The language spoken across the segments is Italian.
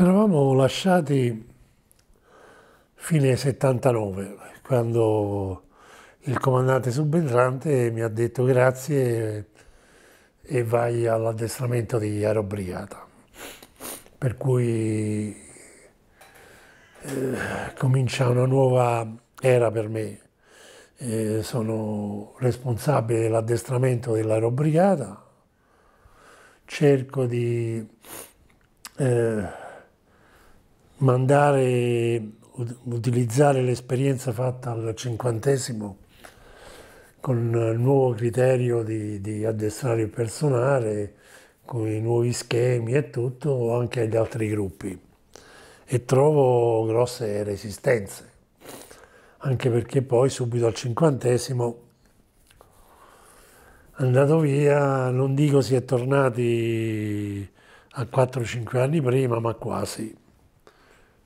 Ci eravamo lasciati fine 79, quando il comandante subentrante mi ha detto grazie e vai all'addestramento di aerobrigata. Per cui eh, comincia una nuova era per me. Eh, sono responsabile dell'addestramento dell'aerobrigata, cerco di eh, mandare, utilizzare l'esperienza fatta al cinquantesimo con il nuovo criterio di, di addestrare il personale, con i nuovi schemi e tutto, anche agli altri gruppi. E trovo grosse resistenze, anche perché poi subito al cinquantesimo andato via, non dico si è tornati a 4-5 anni prima, ma quasi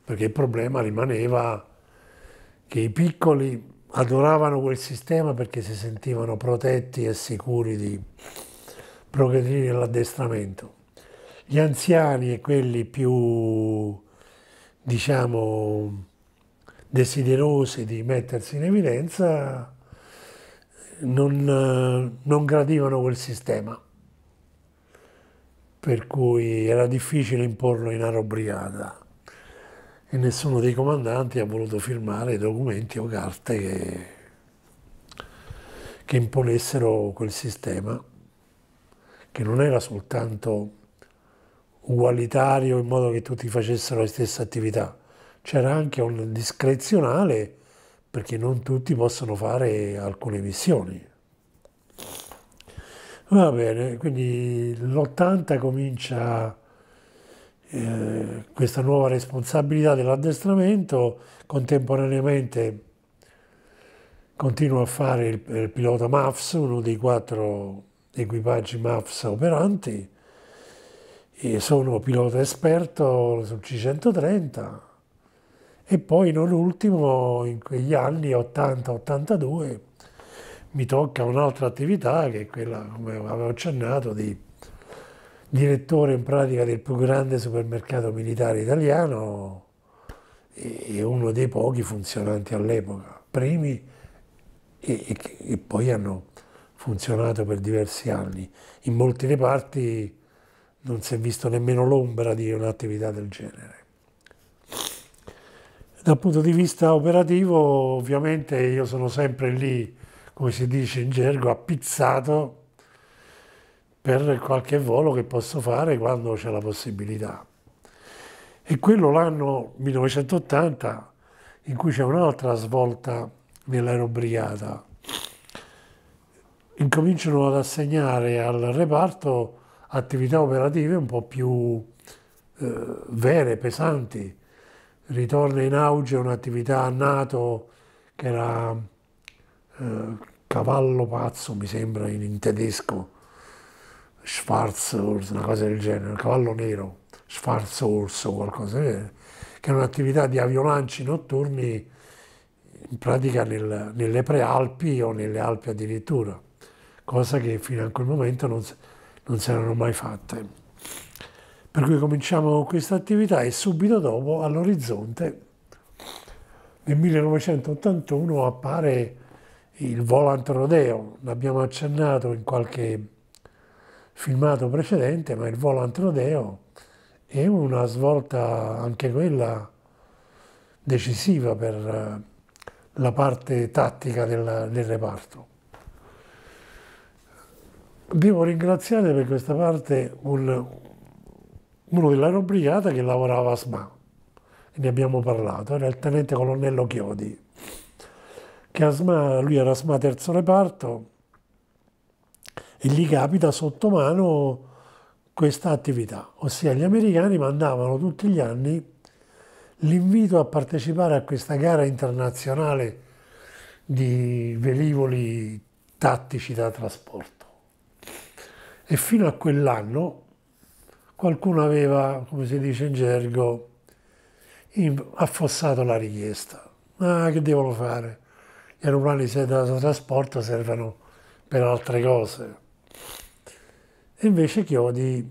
perché il problema rimaneva che i piccoli adoravano quel sistema perché si sentivano protetti e sicuri di progredire nell'addestramento. Gli anziani e quelli più, diciamo, desiderosi di mettersi in evidenza non, non gradivano quel sistema, per cui era difficile imporlo in arobriata e nessuno dei comandanti ha voluto firmare documenti o carte che, che imponessero quel sistema, che non era soltanto ugualitario in modo che tutti facessero le stesse attività, c'era anche un discrezionale perché non tutti possono fare alcune missioni. Va bene, quindi l'80 comincia eh, questa nuova responsabilità dell'addestramento, contemporaneamente continuo a fare il, il pilota MAFS, uno dei quattro equipaggi MAFS operanti, e sono pilota esperto sul C130 e poi non ultimo in quegli anni 80-82 mi tocca un'altra attività che è quella, come avevo accennato, di direttore in pratica del più grande supermercato militare italiano e, uno dei pochi funzionanti all'epoca, primi e, e, e poi hanno funzionato per diversi anni. In molti reparti non si è visto nemmeno l'ombra di un'attività del genere. Dal punto di vista operativo, ovviamente io sono sempre lì, come si dice in gergo, appizzato per qualche volo che posso fare quando c'è la possibilità. E quello l'anno 1980 in cui c'è un'altra svolta nell'aerobrigata. Incominciano ad assegnare al reparto attività operative un po' più eh, vere, pesanti. Ritorna in auge un'attività NATO che era eh, cavallo pazzo, mi sembra in, in tedesco, Schwarz Horse, una cosa del genere, cavallo nero, Schwarz Horse o qualcosa del eh, genere, che è un'attività di aviolanci notturni in pratica nel, nelle prealpi o nelle Alpi addirittura, cosa che fino a quel momento non, non si erano mai fatte. Per cui cominciamo questa attività e subito dopo all'orizzonte nel 1981 appare il Volant Rodeo, l'abbiamo accennato in qualche filmato precedente, ma il volo Antrodeo è una svolta anche quella decisiva per eh, la parte tattica del, del reparto. Devo ringraziare per questa parte un, uno dell'aerobrigata che lavorava a SMA, ne abbiamo parlato, era il tenente colonnello Chiodi, che a SMA, lui era a SMA terzo reparto, e gli capita sotto mano questa attività. Ossia gli americani mandavano tutti gli anni l'invito a partecipare a questa gara internazionale di velivoli tattici da trasporto. E fino a quell'anno qualcuno aveva, come si dice in gergo, affossato la richiesta. Ma che devono fare? Gli aeroplani da trasporto servono per altre cose. E invece Chiodi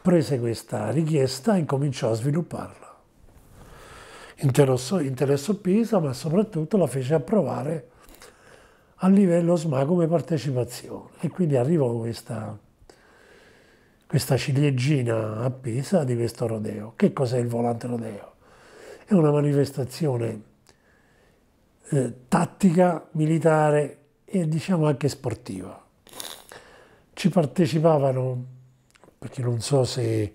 prese questa richiesta e cominciò a svilupparla. Interessò, interessò Pisa, ma soprattutto la fece approvare a livello SMA come partecipazione. E quindi arrivò questa, questa ciliegina a Pisa di questo rodeo. Che cos'è il volante rodeo? È una manifestazione eh, tattica, militare e diciamo anche sportiva ci partecipavano, perché non so se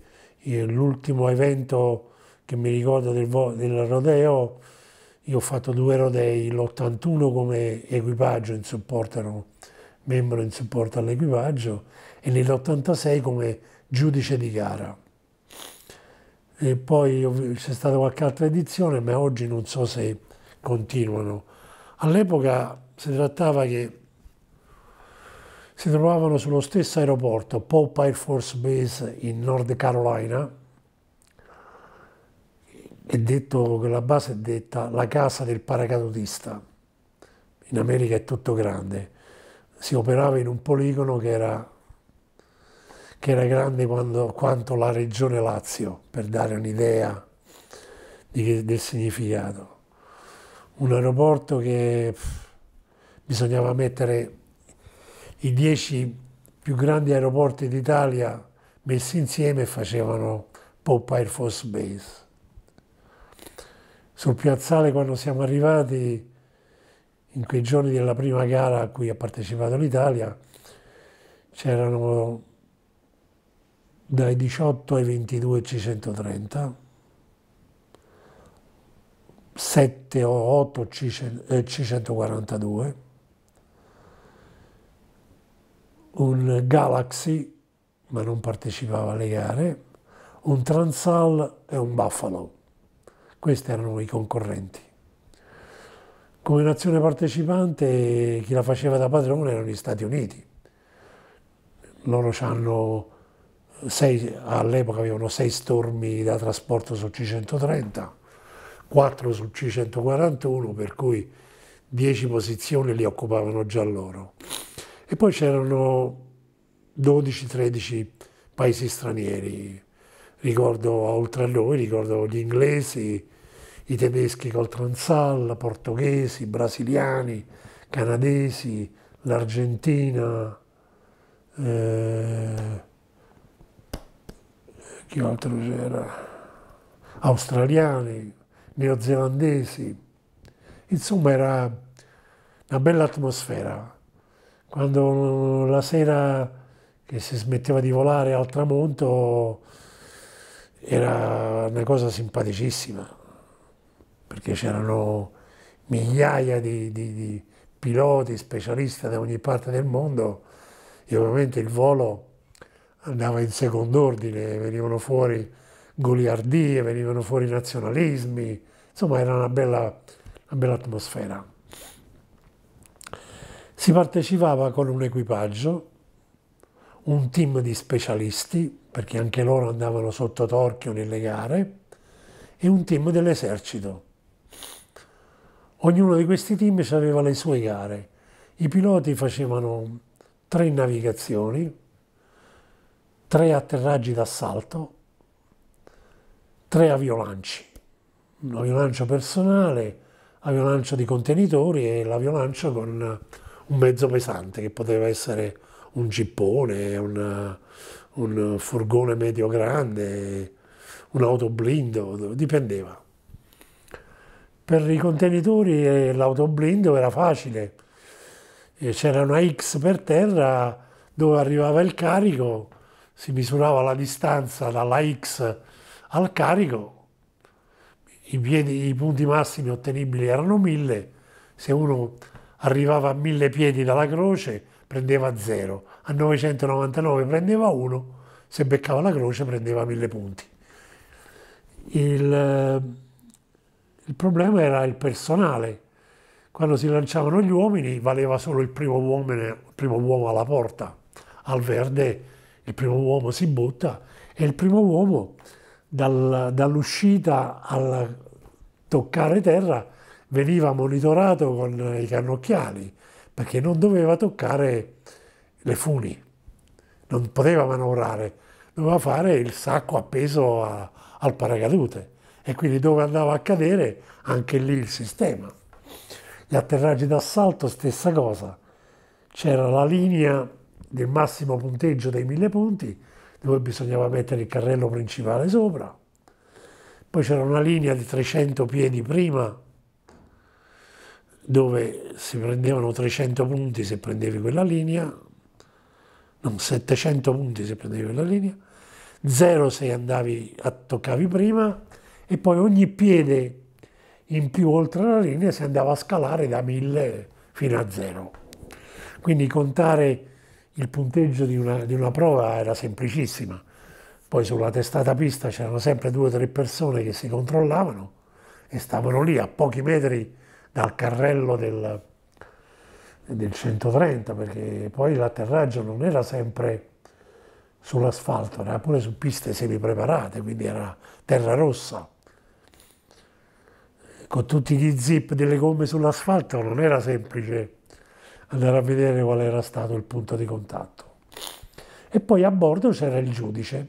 l'ultimo evento che mi ricordo del, del rodeo, io ho fatto due rodei, l'81 come equipaggio in supporto, ero membro in supporto all'equipaggio, e nell'86 come giudice di gara. E poi c'è stata qualche altra edizione, ma oggi non so se continuano. All'epoca si trattava che si trovavano sullo stesso aeroporto, Pope Air Force Base in North Carolina, è detto che la base è detta la casa del paracadutista. In America è tutto grande. Si operava in un poligono che era, che era grande quando, quanto la regione Lazio, per dare un'idea del significato. Un aeroporto che bisognava mettere i dieci più grandi aeroporti d'Italia messi insieme facevano Pop Air Force Base. Sul piazzale quando siamo arrivati, in quei giorni della prima gara a cui ha partecipato l'Italia, c'erano dai 18 ai 22 C130, 7 o 8 C142 un Galaxy, ma non partecipava alle gare, un Transal e un Buffalo. Questi erano i concorrenti. Come nazione partecipante chi la faceva da padrone erano gli Stati Uniti. Loro hanno all'epoca avevano sei stormi da trasporto sul C-130, quattro sul C-141, per cui dieci posizioni li occupavano già loro. E poi c'erano 12-13 paesi stranieri, ricordo oltre a noi, ricordo gli inglesi, i tedeschi col Transal, portoghesi, brasiliani, canadesi, l'Argentina, eh, chi altro c'era? Australiani, neozelandesi, insomma era una bella atmosfera quando la sera che si smetteva di volare al tramonto era una cosa simpaticissima, perché c'erano migliaia di, di, di piloti, specialisti da ogni parte del mondo e ovviamente il volo andava in secondo ordine, venivano fuori goliardie, venivano fuori nazionalismi, insomma era una bella, una bella atmosfera. Si partecipava con un equipaggio, un team di specialisti, perché anche loro andavano sotto torchio nelle gare, e un team dell'esercito. Ognuno di questi team aveva le sue gare. I piloti facevano tre navigazioni, tre atterraggi d'assalto, tre aviolanci, un aviolancio personale, aviolancio di contenitori e l'aviolancio con un mezzo pesante che poteva essere un gippone, un, un furgone medio grande, un autoblindo, dipendeva. Per i contenitori eh, l'autoblindo era facile, c'era una X per terra dove arrivava il carico, si misurava la distanza dalla X al carico, i, piedi, i punti massimi ottenibili erano 1000, se uno arrivava a mille piedi dalla croce prendeva zero, a 999 prendeva uno, se beccava la croce prendeva mille punti. Il, eh, il problema era il personale. Quando si lanciavano gli uomini valeva solo il primo uomo, il primo uomo alla porta. Al verde il primo uomo si butta e il primo uomo dal, dall'uscita al toccare terra veniva monitorato con i cannocchiali, perché non doveva toccare le funi, non poteva manovrare, doveva fare il sacco appeso a, al paracadute e quindi dove andava a cadere anche lì il sistema. Gli atterraggi d'assalto stessa cosa, c'era la linea del massimo punteggio dei mille punti dove bisognava mettere il carrello principale sopra, poi c'era una linea di 300 piedi prima dove si prendevano 300 punti se prendevi quella linea, non 700 punti se prendevi quella linea, 0 se andavi a toccavi prima e poi ogni piede in più oltre la linea si andava a scalare da 1000 fino a 0. Quindi contare il punteggio di una, di una prova era semplicissima. Poi sulla testata pista c'erano sempre due o tre persone che si controllavano e stavano lì a pochi metri dal carrello del, del 130, perché poi l'atterraggio non era sempre sull'asfalto, era pure su piste semi-preparate, quindi era terra rossa. Con tutti gli zip delle gomme sull'asfalto non era semplice andare a vedere qual era stato il punto di contatto. E poi a bordo c'era il giudice,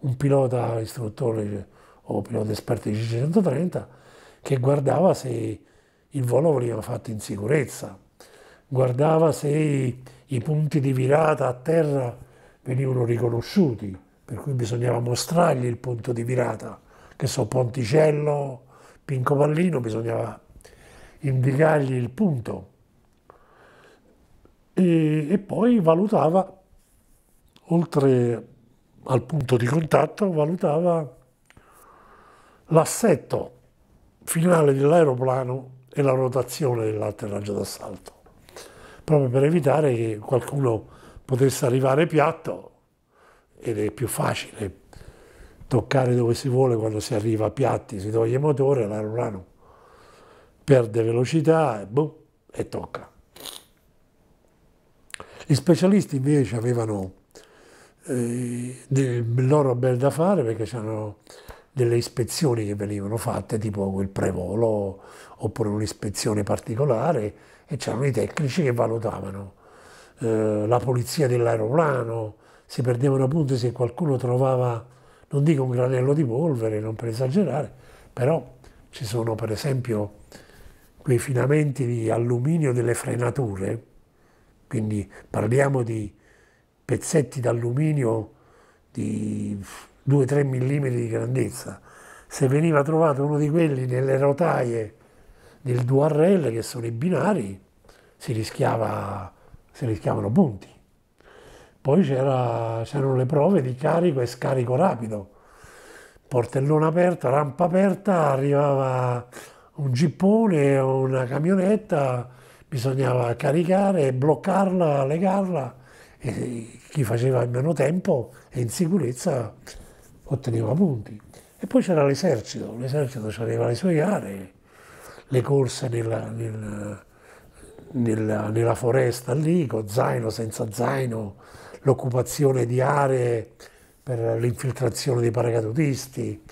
un pilota istruttore o pilota esperto di c 130 che guardava se il volo veniva fatto in sicurezza, guardava se i, i punti di virata a terra venivano riconosciuti, per cui bisognava mostrargli il punto di virata, che so, Ponticello, Pinco Pallino, bisognava indicargli il punto. E, e, poi valutava, oltre al punto di contatto, valutava l'assetto finale dell'aeroplano e la rotazione dell'atterraggio d'assalto, proprio per evitare che qualcuno potesse arrivare piatto ed è più facile toccare dove si vuole quando si arriva piatti, si toglie il motore, l'aeroplano perde velocità e, boom, e tocca. Gli specialisti invece avevano eh, il loro bel da fare perché c'erano delle ispezioni che venivano fatte, tipo il prevolo oppure un'ispezione particolare, e c'erano i tecnici che valutavano eh, la pulizia dell'aeroplano, si perdevano punti se qualcuno trovava, non dico un granello di polvere, non per esagerare, però ci sono per esempio quei filamenti di alluminio delle frenature, quindi parliamo di pezzetti d'alluminio di 2-3 mm di grandezza. Se veniva trovato uno di quelli nelle rotaie del 2RL, che sono i binari, si, rischiava, si rischiavano punti. Poi c'erano le prove di carico e scarico rapido. Portellone aperto, rampa aperta, arrivava un gippone o una camionetta, bisognava caricare, bloccarla, legarla e chi faceva in meno tempo e in sicurezza otteneva punti. E poi c'era l'esercito, l'esercito aveva le sue aree, le corse nella, nella, nella, nella foresta lì, con zaino, senza zaino, l'occupazione di aree per l'infiltrazione dei paracadutisti,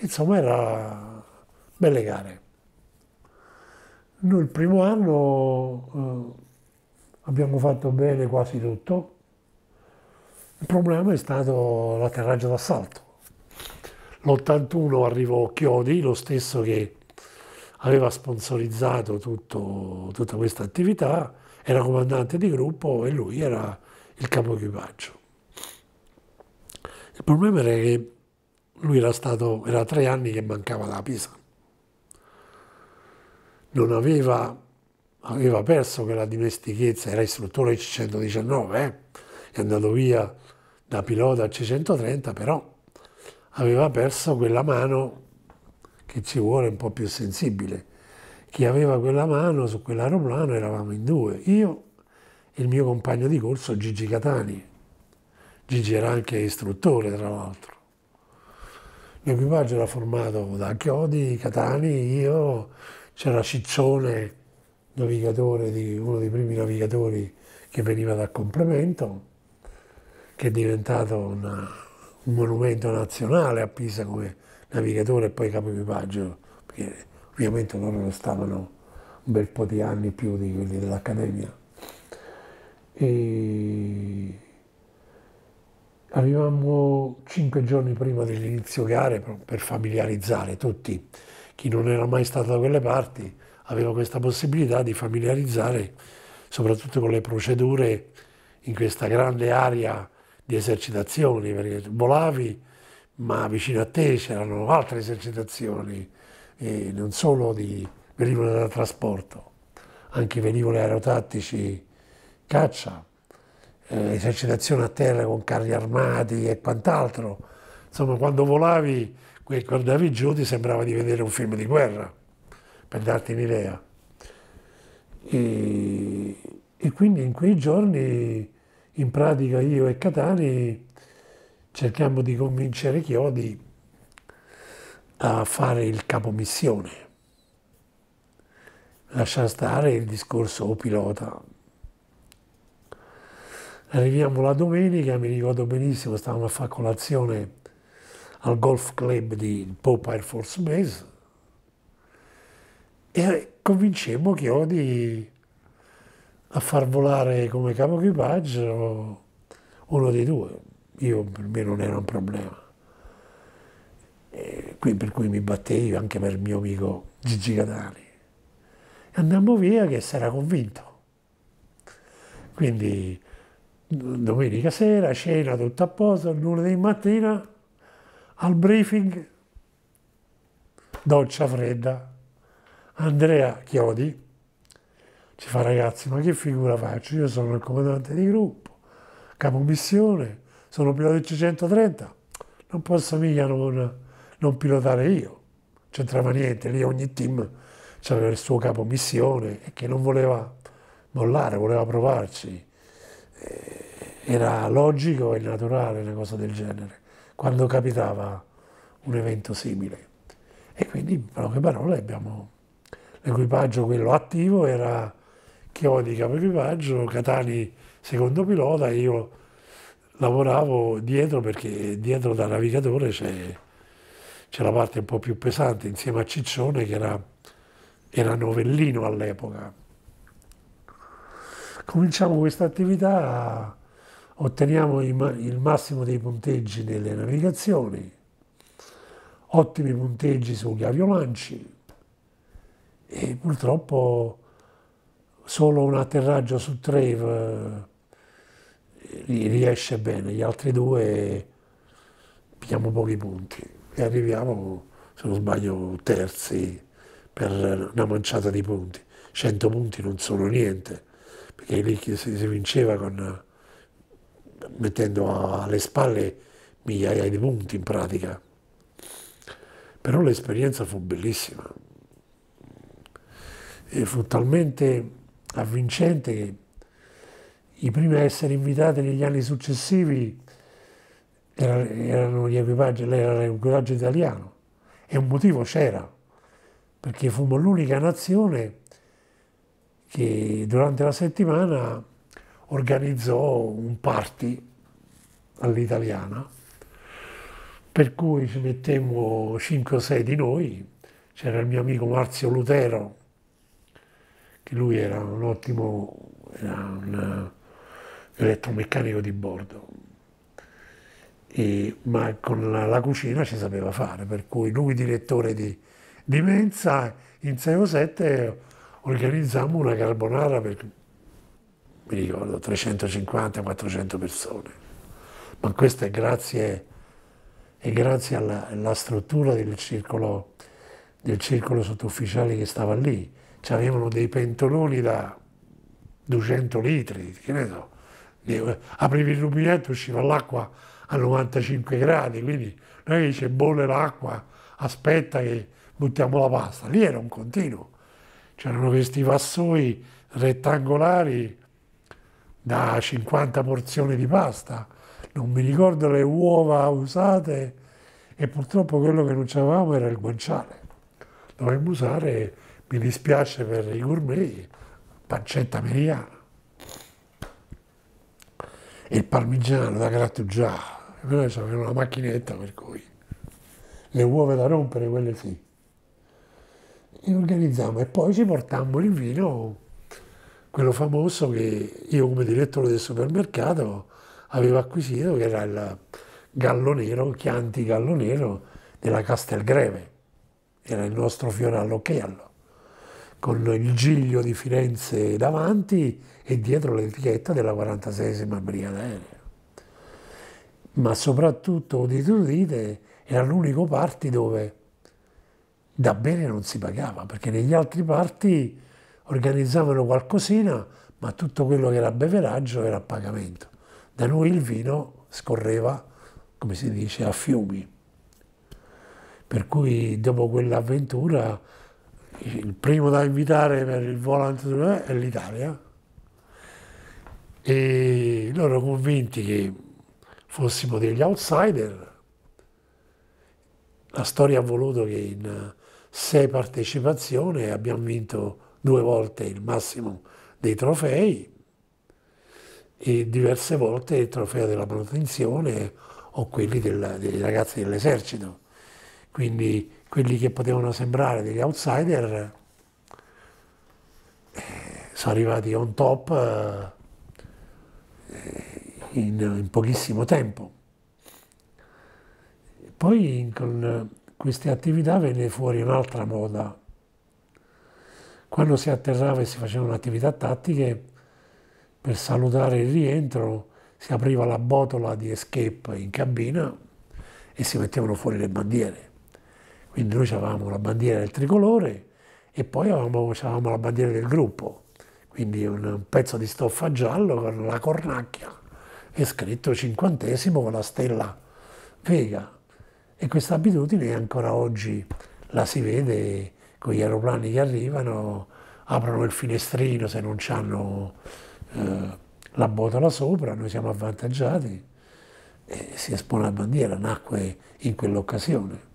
insomma era belle gare. Noi il primo anno eh, abbiamo fatto bene quasi tutto, il problema è stato l'atterraggio d'assalto l'81 arrivò Chiodi, lo stesso che aveva sponsorizzato tutto, tutta questa attività, era comandante di gruppo e lui era il capo equipaggio. Il problema era che lui era stato, era tre anni che mancava la Pisa. Non aveva, aveva perso quella dimestichezza, era istruttore C119, eh? è andato via da pilota a C130, però aveva perso quella mano che ci vuole un po' più sensibile. Chi aveva quella mano su quell'aeroplano eravamo in due, io e il mio compagno di corso Gigi Catani. Gigi era anche istruttore, tra l'altro. L'equipaggio era formato da Chiodi, Catani, io, c'era Ciccione, di, uno dei primi navigatori che veniva da complemento, che è diventato una un monumento nazionale a Pisa come navigatore e poi capo equipaggio, perché ovviamente loro lo stavano un bel po' di anni più di quelli dell'Accademia. E arrivammo cinque giorni prima dell'inizio gare per familiarizzare tutti. Chi non era mai stato da quelle parti aveva questa possibilità di familiarizzare soprattutto con le procedure in questa grande area di esercitazioni, perché volavi, ma vicino a te c'erano altre esercitazioni, non solo di velivoli da trasporto, anche velivoli aerotattici caccia, eh, esercitazioni a terra con carri armati e quant'altro. Insomma, quando volavi, quando avevi giù ti sembrava di vedere un film di guerra, per darti un'idea. E, e quindi in quei giorni in pratica io e Catani cerchiamo di convincere Chiodi a fare il capomissione, lascia stare il discorso o pilota. Arriviamo la domenica, mi ricordo benissimo, stavamo a fare colazione al golf club di Pope Air Force Base e convincemmo Chiodi a far volare come capo equipaggio uno dei due. Io per me non era un problema. E qui per cui mi battevo anche per il mio amico Gigi Catani. Andammo via che si era convinto. Quindi domenica sera, cena tutto a posto, lunedì mattina al briefing, doccia fredda, Andrea Chiodi, ci fa ragazzi, ma che figura faccio? Io sono il comandante di gruppo, capo missione, sono pilota del C-130, non posso mica non, non pilotare io. C'entrava niente, lì ogni team aveva il suo capo missione e che non voleva mollare, voleva provarci. Eh, era logico e naturale una cosa del genere, quando capitava un evento simile. E quindi, in poche parole, abbiamo l'equipaggio, quello attivo, era di capo equipaggio, Catani secondo pilota e io lavoravo dietro perché dietro da navigatore c'è la parte un po' più pesante insieme a Ciccione che era, era novellino all'epoca. Cominciamo questa attività, otteniamo il massimo dei punteggi nelle navigazioni, ottimi punteggi sugli aviolanci e purtroppo solo un atterraggio su tre eh, riesce bene, gli altri due pigliamo pochi punti e arriviamo, se non sbaglio, terzi per una manciata di punti. 100 punti non sono niente, perché lì si, vinceva con, mettendo alle spalle migliaia di punti in pratica. Però l'esperienza fu bellissima. E fu talmente avvincente che i primi a essere invitati negli anni successivi erano gli equipaggi, era l'equipaggio italiano e un motivo c'era, perché fummo l'unica nazione che durante la settimana organizzò un party all'italiana, per cui ci mettemmo 5 o 6 di noi, c'era il mio amico Marzio Lutero, che lui era un ottimo era un eh, elettromeccanico di bordo, e, ma con la, la, cucina ci sapeva fare, per cui lui direttore di, di mensa in 6 o 7 organizzammo una carbonara per, mi ricordo, 350-400 persone. Ma questo è grazie, è grazie alla, alla, struttura del circolo, del circolo sottufficiale che stava lì, avevano dei pentoloni da 200 litri, che ne so. Aprivi il rubinetto usciva l'acqua a 95 gradi, quindi non è che dice bolle l'acqua, aspetta che buttiamo la pasta. Lì era un continuo. C'erano questi vassoi rettangolari da 50 porzioni di pasta, non mi ricordo le uova usate e purtroppo quello che non avevamo era il guanciale. Dovevamo usare mi dispiace per i gourmet, pancetta americana. Il parmigiano da grattugiare, noi avevamo una macchinetta per cui le uova da rompere, quelle sì. E organizzammo e poi ci portammo il vino, quello famoso che io come direttore del supermercato avevo acquisito, che era il gallo nero, Chianti gallo nero della Castelgreve, era il nostro fiore all'occhiello con il giglio di Firenze davanti e dietro l'etichetta della 46esima Brigata Aerea. Ma soprattutto, udite udite, era l'unico party dove da bene non si pagava, perché negli altri party organizzavano qualcosina, ma tutto quello che era beveraggio era a pagamento. Da noi il vino scorreva, come si dice, a fiumi. Per cui dopo quell'avventura il primo da invitare per il volante è l'Italia e loro convinti che fossimo degli outsider. La storia ha voluto che in sei partecipazioni abbiamo vinto due volte il massimo dei trofei e diverse volte il trofeo della manutenzione o quelli del, dei ragazzi dell'esercito. Quindi quelli che potevano sembrare degli outsider eh, sono arrivati on top eh, eh, in, in, pochissimo tempo. Poi con queste attività venne fuori un'altra moda. Quando si atterrava e si facevano attività tattiche, per salutare il rientro si apriva la botola di escape in cabina e si mettevano fuori le bandiere. Quindi noi avevamo la bandiera del tricolore e poi avevamo, avevamo la bandiera del gruppo, quindi un, un pezzo di stoffa giallo con la cornacchia e scritto cinquantesimo con la stella Vega. E questa abitudine ancora oggi la si vede con gli aeroplani che arrivano, aprono il finestrino se non hanno eh, la botola sopra, noi siamo avvantaggiati e si espone la bandiera, nacque in quell'occasione.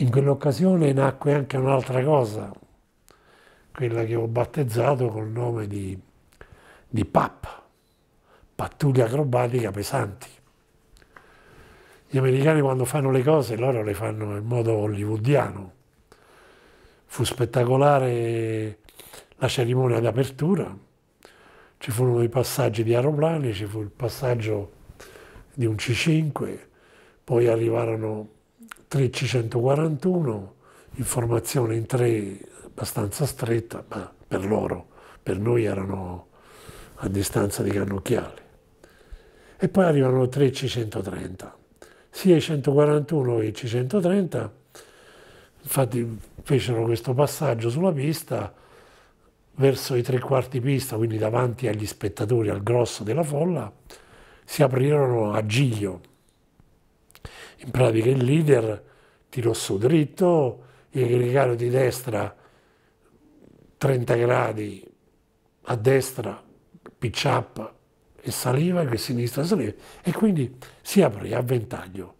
In quell'occasione nacque anche un'altra cosa, quella che ho battezzato col nome di, di PAP, pattuglia acrobatica pesanti. Gli americani quando fanno le cose loro le fanno in modo hollywoodiano. Fu spettacolare la cerimonia d'apertura, ci furono i passaggi di aeroplani, ci fu il passaggio di un C5, poi arrivarono 1341, informazione in tre abbastanza stretta, ma per loro, per noi erano a distanza di cannocchiali. E poi arrivano tre C-130, sia i 141 che i C-130, infatti fecero questo passaggio sulla pista verso i tre quarti pista, quindi davanti agli spettatori, al grosso della folla, si aprirono a giglio in pratica il leader tirò su dritto, il gregario di destra 30 gradi a destra, pitch up e saliva, che sinistra saliva, e quindi si aprì a ventaglio.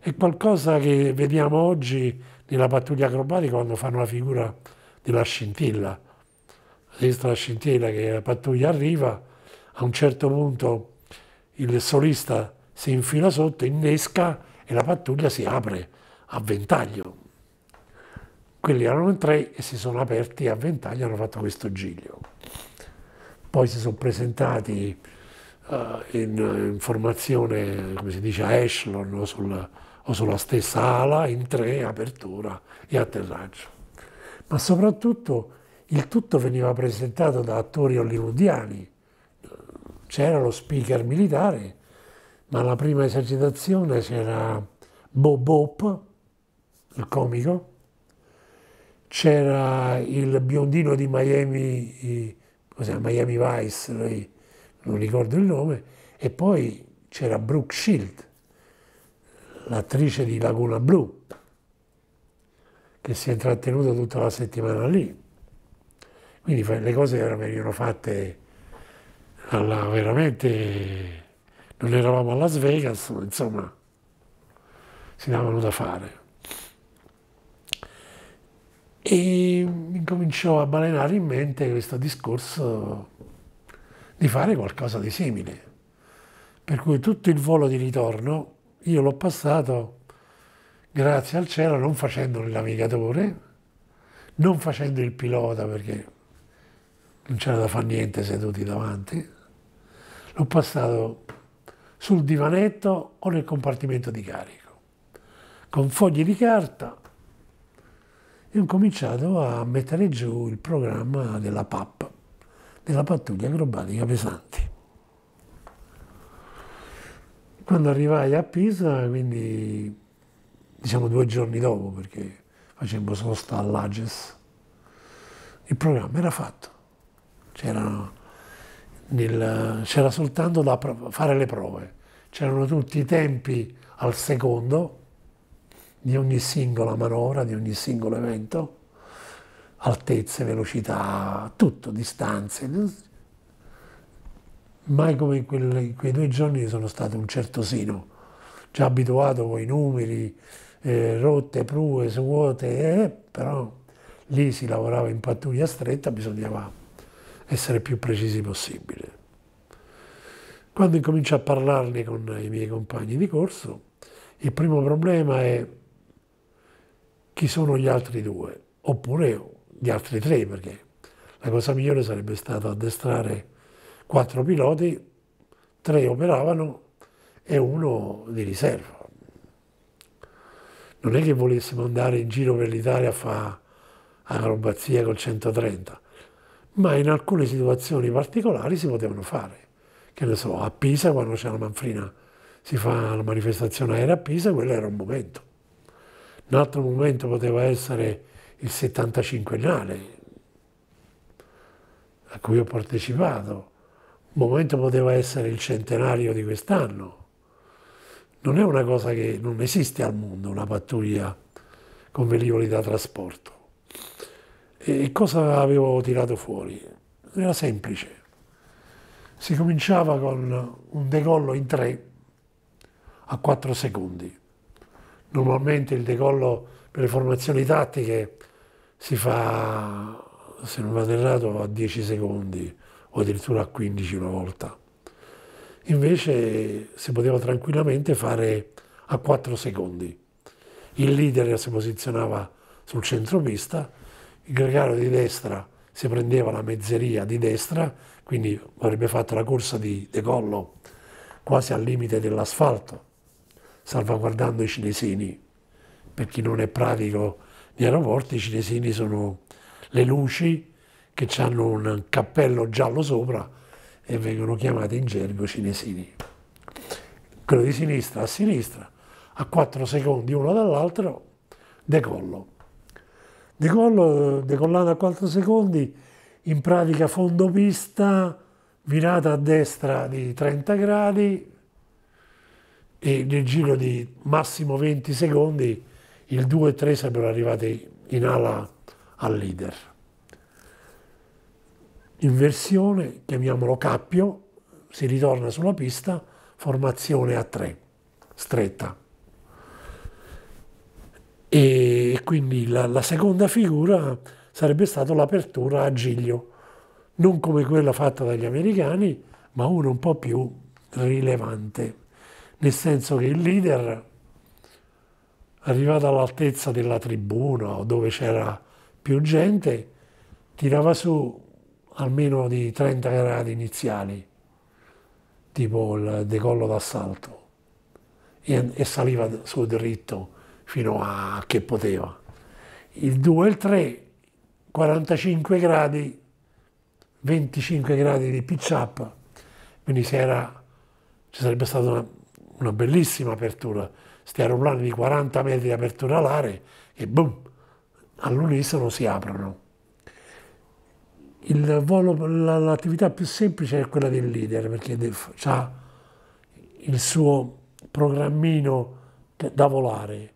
È qualcosa che vediamo oggi nella pattuglia acrobatica quando fanno la figura della scintilla. A destra la scintilla che la pattuglia arriva, a un certo punto il solista si infila sotto, innesca e la pattuglia si apre a ventaglio. Quelli erano in tre e si sono aperti a ventaglio e hanno fatto questo giglio. Poi si sono presentati uh, in, eh, in, formazione, come si dice, a Echelon o, sul, o sulla stessa ala in tre, apertura e atterraggio. Ma soprattutto il tutto veniva presentato da attori hollywoodiani. C'era lo speaker militare ma alla prima esercitazione c'era Bob Hope, il comico, c'era il biondino di Miami, Miami Vice, non ricordo il nome, e poi c'era Brooke Shield, l'attrice di Laguna Blu, che si è intrattenuta tutta la settimana lì. Quindi le cose venivano fatte alla, veramente non eravamo a Las Vegas, insomma, si davano da fare. E mi cominciò a balenare in mente questo discorso di fare qualcosa di simile. Per cui tutto il volo di ritorno io l'ho passato, grazie al cielo, non facendo il navigatore, non facendo il pilota perché non c'era da fare niente seduti davanti, l'ho passato sul divanetto o nel compartimento di carico. Con fogli di carta e ho cominciato a mettere giù il programma della PAP, della pattuglia acrobatica pesanti. Quando arrivai a Pisa, quindi diciamo due giorni dopo, perché facemmo sosta all'Ages, il programma era fatto. C'erano c'era soltanto da fare le prove, c'erano tutti i tempi al secondo di ogni singola manovra, di ogni singolo evento, altezze, velocità, tutto, distanze. Mai come in, quelle, in quei due giorni sono stato un certosino, già abituato con i numeri, eh, rotte, prue, svuote, eh, però lì si lavorava in pattuglia stretta, bisognava essere più precisi possibile. Quando incomincio a parlarne con i miei compagni di corso, il primo problema è chi sono gli altri due, oppure gli altri tre, perché la cosa migliore sarebbe stata addestrare quattro piloti, tre operavano e uno di riserva. Non è che volessimo andare in giro per l'Italia a fare acrobazia col 130, ma in alcune situazioni particolari si potevano fare. Che ne so, a Pisa, quando c'è la manfrina, si fa la manifestazione aerea a Pisa, quello era un momento. Un altro momento poteva essere il 75ennale, a cui ho partecipato. Un momento poteva essere il centenario di quest'anno. Non è una cosa che non esiste al mondo, una pattuglia con velivoli da trasporto. E cosa avevo tirato fuori? Era semplice. Si cominciava con un decollo in 3 a 4 secondi. Normalmente il decollo per le formazioni tattiche si fa, se non vado errato, a 10 secondi o addirittura a 15 una volta. Invece si poteva tranquillamente fare a 4 secondi. Il leader si posizionava sul centropista il gregario di destra si prendeva la mezzeria di destra, quindi avrebbe fatto la corsa di decollo quasi al limite dell'asfalto, salvaguardando i cinesini. Per chi non è pratico di aeroporti, i cinesini sono le luci che hanno un cappello giallo sopra e vengono chiamati in gergo cinesini. Quello di sinistra a sinistra, a 4 secondi uno dall'altro, decollo. Decollo, Gaulle decollata a 4 secondi, in pratica fondo pista, virata a destra di 30 gradi e nel giro di massimo 20 secondi il 2 e 3 sarebbero arrivati in ala al leader. Inversione, chiamiamolo cappio, si ritorna sulla pista, formazione a 3, stretta. E e quindi la, la seconda figura sarebbe stata l'apertura a Giglio, non come quella fatta dagli americani, ma uno un po' più rilevante, nel senso che il leader, arrivato all'altezza della tribuna o dove c'era più gente, tirava su almeno di 30 gradi iniziali, tipo il decollo d'assalto, e, e saliva su dritto fino a che poteva. Il 2 e il 3, 45 gradi, 25 gradi di pitch up, quindi era, ci sarebbe stata una, una bellissima apertura, sti aeroplani di 40 metri di apertura alare che boom, all'unisono si aprono. l'attività più semplice è quella del leader perché ha il suo programmino da volare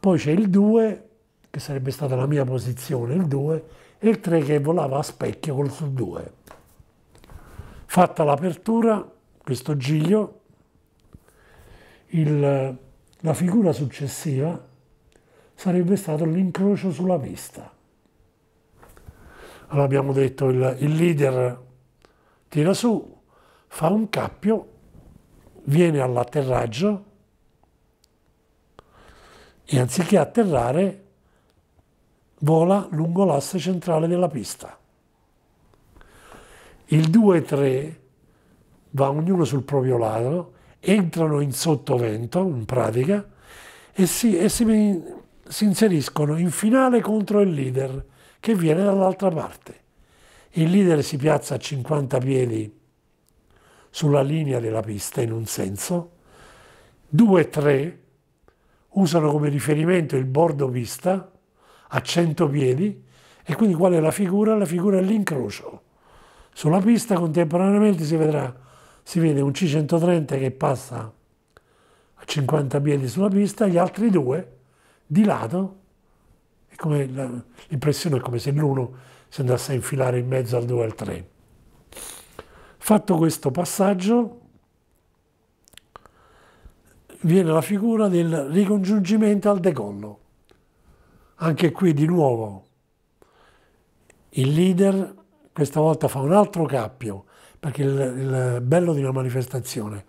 poi c'è il 2, che sarebbe stata la mia posizione, il 2, e il 3 che volava a specchio col sul 2. Fatta l'apertura, questo giglio, il, la figura successiva sarebbe stato l'incrocio sulla pista. Allora abbiamo detto il, il leader tira su, fa un cappio, viene all'atterraggio, e anziché atterrare vola lungo l'asse centrale della pista. Il 2 e 3 va ognuno sul proprio lato, entrano in sottovento in pratica e, si, e si, si inseriscono in finale contro il leader che viene dall'altra parte. Il leader si piazza a 50 piedi sulla linea della pista in un senso, 2 e 3 usano come riferimento il bordo vista a 100 piedi e quindi qual è la figura? La figura è l'incrocio. Sulla pista contemporaneamente si vedrà, si vede un C130 che passa a 50 piedi sulla pista, gli altri due di lato, l'impressione è come se l'uno si andasse a infilare in mezzo al 2 e al 3. Fatto questo passaggio, viene la figura del ricongiungimento al decollo. Anche qui di nuovo il leader questa volta fa un altro cappio, perché il, il bello di una manifestazione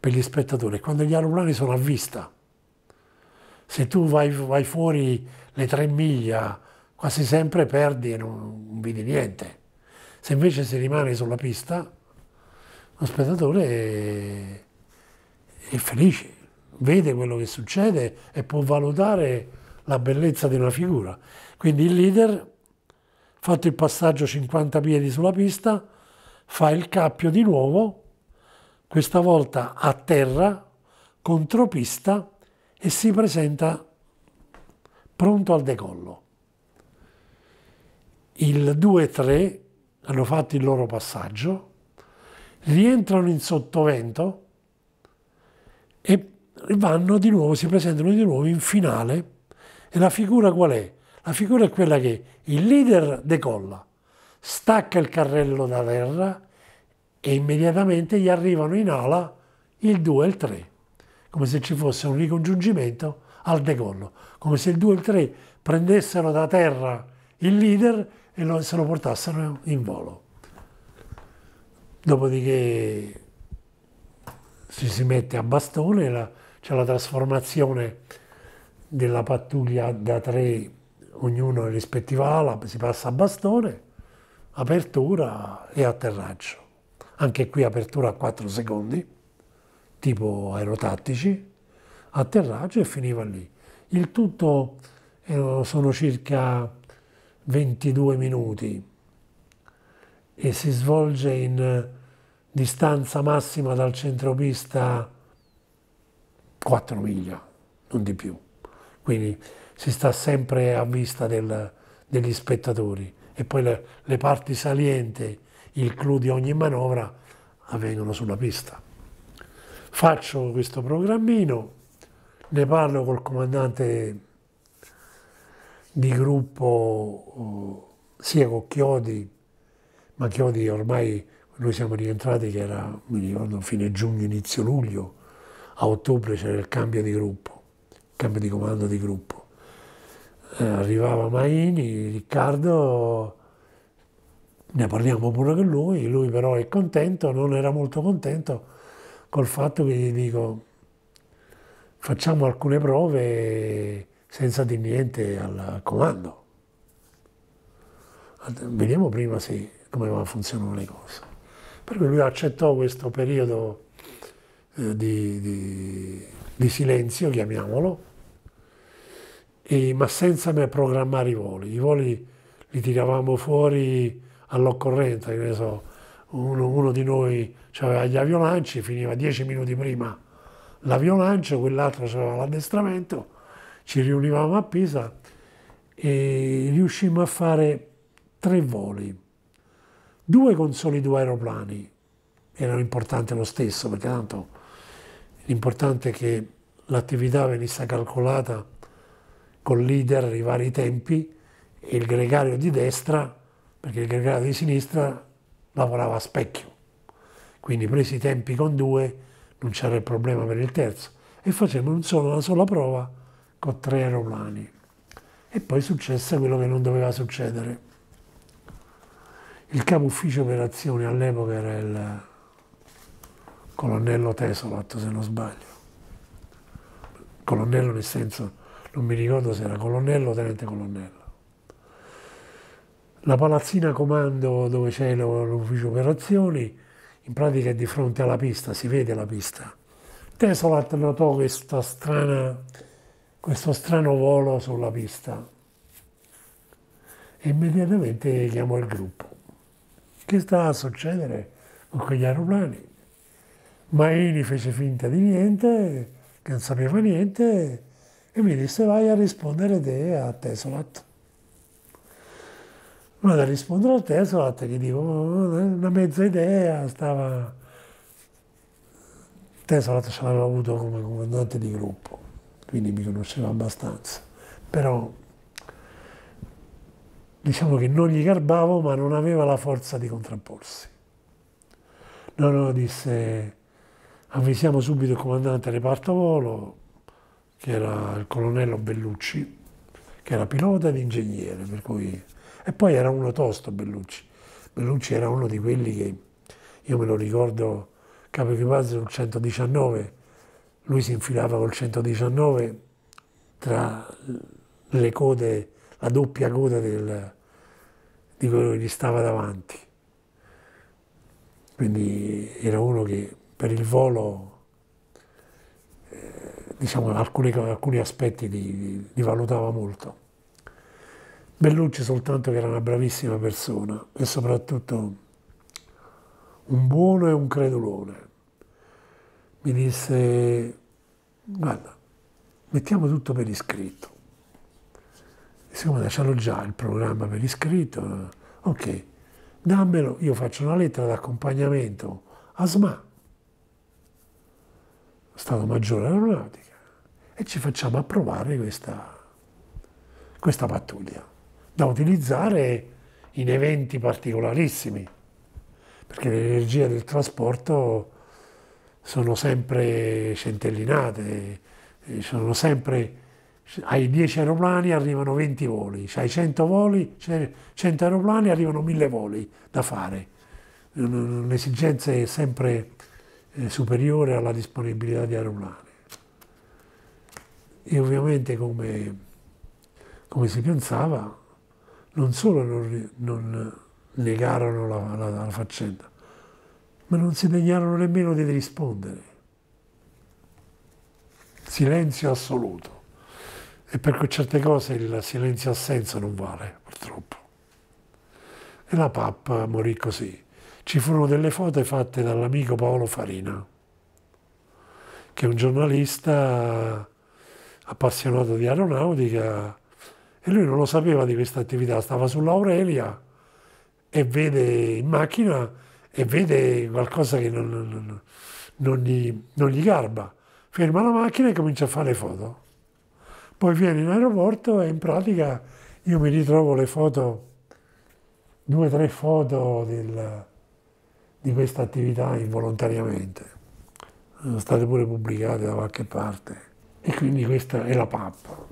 per gli spettatori è quando gli aeroplani sono a vista. Se tu vai, vai fuori le tre miglia, quasi sempre perdi e non, non vedi niente. Se invece si rimane sulla pista, lo spettatore è, è felice vede quello che succede e può valutare la bellezza di una figura. Quindi il leader, fatto il passaggio 50 piedi sulla pista, fa il cappio di nuovo, questa volta a terra, contropista e si presenta pronto al decollo. Il 2 e 3 hanno fatto il loro passaggio, rientrano in sottovento e vanno di nuovo, si presentano di nuovo in finale e la figura qual è? La figura è quella che il leader decolla, stacca il carrello da terra e immediatamente gli arrivano in ala il 2 e il 3, come se ci fosse un ricongiungimento al decollo, come se il 2 e il 3 prendessero da terra il leader e lo, se lo portassero in volo. Dopodiché si, si mette a bastone, la, c'è la trasformazione della pattuglia da tre, ognuno nella rispettiva ala, si passa a bastone, apertura e atterraggio. Anche qui apertura a 4 secondi, tipo aerotattici, atterraggio e finiva lì. Il tutto eh, sono circa 22 minuti e si svolge in distanza massima dal centropista 4 miglia, non di più. Quindi si sta sempre a vista del, degli spettatori e poi le, le parti salienti, il clou di ogni manovra, avvengono sulla pista. Faccio questo programmino, ne parlo col comandante di gruppo eh, sia con Chiodi, ma Chiodi ormai noi siamo rientrati che era, mi ricordo, fine giugno, inizio luglio, a ottobre c'era il cambio di gruppo, il cambio di comando di gruppo. Eh, arrivava Maini, Riccardo, ne parliamo pure con lui, lui però è contento, non era molto contento col fatto che gli dico facciamo alcune prove senza dire niente al comando. Vediamo prima se, come funzionano le cose. Per cui lui accettò questo periodo eh, di, di, di, silenzio, chiamiamolo, e, ma senza mai programmare i voli. I voli li tiravamo fuori all'occorrenza, so, uno, uno, di noi aveva gli aviolanci, finiva dieci minuti prima l'aviolancio, quell'altro aveva l'addestramento, ci riunivamo a Pisa e riuscimmo a fare tre voli, due con soli due aeroplani, era importante lo stesso perché tanto L'importante è che l'attività venisse calcolata con leader i vari tempi e il gregario di destra, perché il gregario di sinistra lavorava a specchio. Quindi presi i tempi con due non c'era il problema per il terzo e facemmo un solo, una sola prova con tre aeroplani. E poi successe quello che non doveva succedere. Il capo ufficio operazioni all'epoca era il colonnello Tesolat, se non sbaglio. Colonnello nel senso, non mi ricordo se era colonnello o tenente colonnello. La palazzina comando dove c'è l'ufficio operazioni, in pratica è di fronte alla pista, si vede la pista. Tesolat notò strana, questo strano volo sulla pista e immediatamente chiamò il gruppo. Che sta a succedere con quegli aeroplani? Maini fece finta di niente, che non sapeva niente, e mi disse vai a rispondere te a Tesolat. Vado a rispondere a Tesolat che dico una mezza idea, stava... Tesolat ce l'aveva avuto come comandante di gruppo, quindi mi conosceva abbastanza, però diciamo che non gli garbavo ma non aveva la forza di contrapporsi. No, no, disse avvisiamo subito il comandante reparto volo, che era il colonnello Bellucci, che era pilota ed ingegnere, Per cui... e poi era uno tosto Bellucci. Bellucci era uno di quelli che, io me lo ricordo, capo equipaggio sul 119, lui si infilava col 119 tra le code, la doppia coda del, di quello che gli stava davanti. Quindi era uno che per il volo eh, diciamo, alcuni, alcuni aspetti li, li, valutava molto. Bellucci soltanto che era una bravissima persona e soprattutto un buono e un credulone. Mi disse, guarda, mettiamo tutto per iscritto. E siccome ce l'ho già il programma per iscritto, ok, dammelo, io faccio una lettera d'accompagnamento a SMA Stato Maggiore Aeronautica e ci facciamo approvare questa, questa pattuglia da utilizzare in eventi particolarissimi, perché le energie del trasporto sono sempre centellinate, eh, sono sempre, hai 10 aeroplani arrivano 20 voli, hai 100 voli, 100 aeroplani arrivano 1000 voli da fare, l'esigenza è sempre eh, superiore alla disponibilità di aeroplani. E ovviamente come, come, si pensava, non solo non, non negarono la, la, la faccenda, ma non si degnarono nemmeno di rispondere. Silenzio assoluto. E per certe cose il silenzio assenso non vale, purtroppo. E la pappa morì così ci furono delle foto fatte dall'amico Paolo Farina, che è un giornalista appassionato di aeronautica e lui non lo sapeva di questa attività, stava sull'Aurelia e vede in macchina e vede qualcosa che non, non, non, gli, non gli garba. Ferma la macchina e comincia a fare foto. Poi viene in aeroporto e in pratica io mi ritrovo le foto, due o tre foto del, di questa attività involontariamente. Sono state pure pubblicate da qualche parte e quindi questa è la pappa.